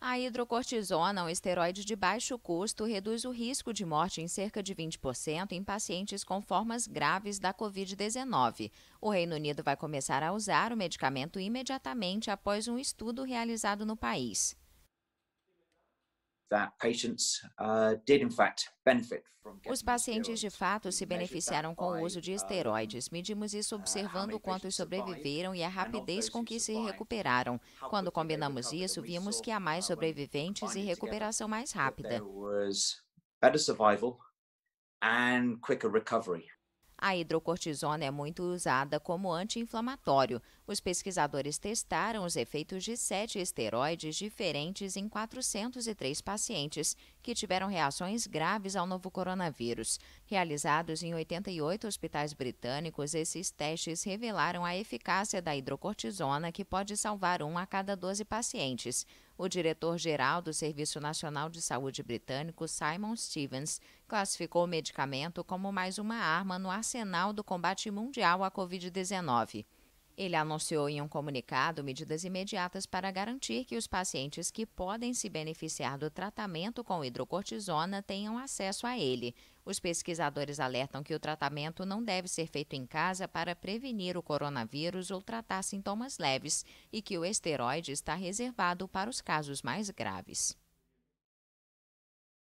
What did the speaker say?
A hidrocortisona, um esteroide de baixo custo, reduz o risco de morte em cerca de 20% em pacientes com formas graves da Covid-19. O Reino Unido vai começar a usar o medicamento imediatamente após um estudo realizado no país. Uh, Os pacientes de fato se beneficiaram com o uso de uh, esteroides. Medimos isso uh, observando quantos sobreviveram e a rapidez com que se recuperaram. Quando combinamos isso, vimos que há mais sobreviventes e recuperação mais rápida. A hidrocortisona é muito usada como anti-inflamatório. Os pesquisadores testaram os efeitos de sete esteroides diferentes em 403 pacientes que tiveram reações graves ao novo coronavírus. Realizados em 88 hospitais britânicos, esses testes revelaram a eficácia da hidrocortisona, que pode salvar um a cada 12 pacientes. O diretor-geral do Serviço Nacional de Saúde britânico, Simon Stevens, classificou o medicamento como mais uma arma no arsenal do combate mundial à Covid-19. Ele anunciou em um comunicado medidas imediatas para garantir que os pacientes que podem se beneficiar do tratamento com hidrocortisona tenham acesso a ele. Os pesquisadores alertam que o tratamento não deve ser feito em casa para prevenir o coronavírus ou tratar sintomas leves e que o esteroide está reservado para os casos mais graves.